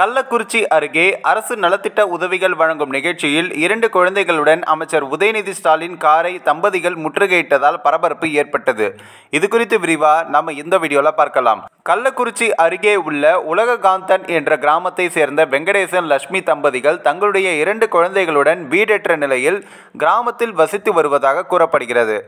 கள்ளக்குறிச்சி அருகே அரசு நலத்திட்ட உதவிகள் வழங்கும் நிகழ்ச்சியில் இரண்டு குழந்தைகளுடன் அமைச்சர் உதயநிதி ஸ்டாலின் காரை தம்பதிகள் முற்றுகையிட்டதால் பரபரப்பு ஏற்பட்டது இது குறித்து விரிவா நம்ம இந்த வீடியோல பார்க்கலாம் கள்ளக்குறிச்சி அருகே உள்ள உலககாந்தன் என்ற கிராமத்தை சேர்ந்த வெங்கடேசன் லட்சுமி தம்பதிகள் தங்களுடைய இரண்டு குழந்தைகளுடன் வீடற்ற நிலையில் கிராமத்தில் வசித்து வருவதாக கூறப்படுகிறது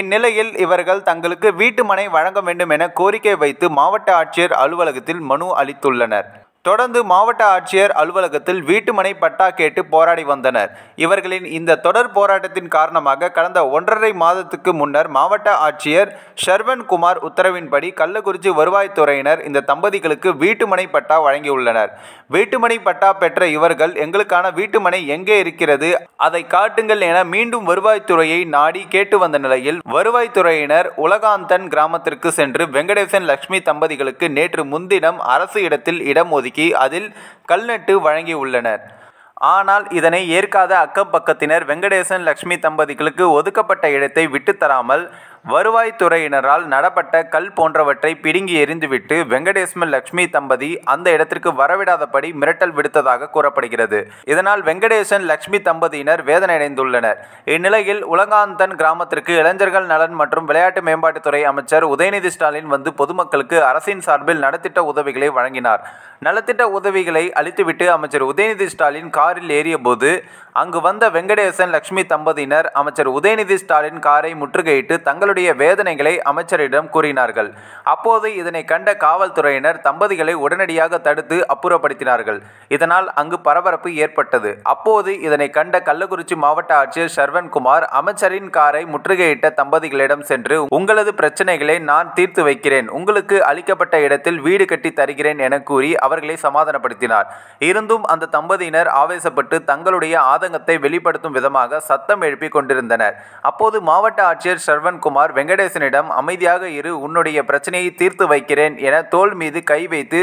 இந்நிலையில் இவர்கள் தங்களுக்கு வீட்டுமனை வழங்க வேண்டும் என கோரிக்கை வைத்து மாவட்ட ஆட்சியர் அலுவலகத்தில் மனு அளித்துள்ளனர் தொடர்ந்து மாவட்ட ஆட்சியர் அலுவலகத்தில் வீட்டுமனை பட்டா கேட்டு போராடி வந்தனர் இவர்களின் இந்த தொடர் போராட்டத்தின் காரணமாக கடந்த ஒன்றரை மாதத்துக்கு முன்னர் மாவட்ட ஆட்சியர் ஷர்வன் குமார் உத்தரவின்படி கள்ளக்குறிச்சி வருவாய்த்துறையினர் இந்த தம்பதிகளுக்கு வீட்டுமனை பட்டா வழங்கியுள்ளனர் வீட்டுமனை பட்டா பெற்ற இவர்கள் எங்களுக்கான வீட்டுமனை எங்கே இருக்கிறது அதை காட்டுங்கள் என மீண்டும் வருவாய்த்துறையை நாடி கேட்டு வந்த நிலையில் வருவாய்த்துறையினர் உலகாந்தன் கிராமத்திற்கு சென்று வெங்கடேசன் லட்சுமி தம்பதிகளுக்கு நேற்று முன்தினம் அரசு இடத்தில் இடம் ஒதுக்கி நீக்கி அதில் கல்நட்டு வழங்கியுள்ளனர் ஆனால் இதனை ஏற்காத அக்கப்பக்கத்தினர் வெங்கடேசன் லட்சுமி தம்பதிகளுக்கு ஒதுக்கப்பட்ட இடத்தை விட்டுத்தராமல் வருவாய்த்துறையினரால் நடப்பட்ட கல் போன்றவற்றை பிடுங்கி எறிந்துவிட்டு வெங்கடேஸ்ம லட்சுமி தம்பதி அந்த இடத்திற்கு வரவிடாதபடி மிரட்டல் விடுத்ததாக கூறப்படுகிறது இதனால் வெங்கடேசன் லட்சுமி தம்பதியினர் வேதனையடைந்துள்ளனர் இந்நிலையில் உலகாந்தன் கிராமத்திற்கு இளைஞர்கள் நலன் மற்றும் விளையாட்டு மேம்பாட்டுத்துறை அமைச்சர் உதயநிதி ஸ்டாலின் வந்து பொதுமக்களுக்கு அரசின் சார்பில் நலத்திட்ட உதவிகளை வழங்கினார் நலத்திட்ட உதவிகளை அளித்துவிட்டு அமைச்சர் உதயநிதி ஸ்டாலின் காரில் ஏறியபோது அங்கு வந்த வெங்கடேசன் லட்சுமி தம்பதியினர் அமைச்சர் உதயநிதி ஸ்டாலின் காரை முற்றுகையிட்டு தங்களுடைய தங்களுடைய வேதனைகளை அமைச்சரிடம் கூறினார்கள் அப்போது இதனை கண்ட காவல்துறையினர் தம்பதிகளை உடனடியாக தடுத்து அப்புறப்படுத்தினார்கள் இதனால் அங்கு பரபரப்பு ஏற்பட்டது அப்போது இதனை கண்ட கள்ளக்குறிச்சி மாவட்ட ஆட்சியர் சர்வன்குமார் அமைச்சரின் காரை முற்றுகையிட்ட தம்பதிகளிடம் சென்று உங்களது பிரச்சனைகளை நான் தீர்த்து வைக்கிறேன் உங்களுக்கு அளிக்கப்பட்ட இடத்தில் வீடு கட்டி தருகிறேன் என கூறி அவர்களை சமாதானப்படுத்தினார் இருந்தும் அந்த தம்பதியினர் ஆவேசப்பட்டு தங்களுடைய ஆதங்கத்தை வெளிப்படுத்தும் விதமாக சத்தம் எழுப்பிக் கொண்டிருந்தனர் அப்போது மாவட்ட ஆட்சியர் சர்வன்குமார் குமார் வெங்கடேசனிடம் அமைதியாக இரு உன்னுடைய பிரச்சனையை தீர்த்து வைக்கிறேன் என தோல் மீது கை வைத்து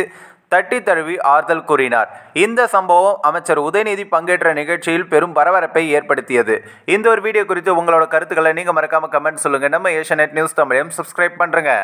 தட்டி தழுவி ஆறுதல் கூறினார் இந்த சம்பவம் அமைச்சர் உதயநிதி பங்கேற்ற நிகழ்ச்சியில் பெரும் பரபரப்பை ஏற்படுத்தியது இந்த ஒரு வீடியோ குறித்து உங்களோட கருத்துக்களை நீங்கள் மறக்காமல் கமெண்ட் சொல்லுங்கள் நம்ம ஏஷியா நியூஸ் தமிழையும் சப்ஸ்கிரைப் பண்ணுறங்க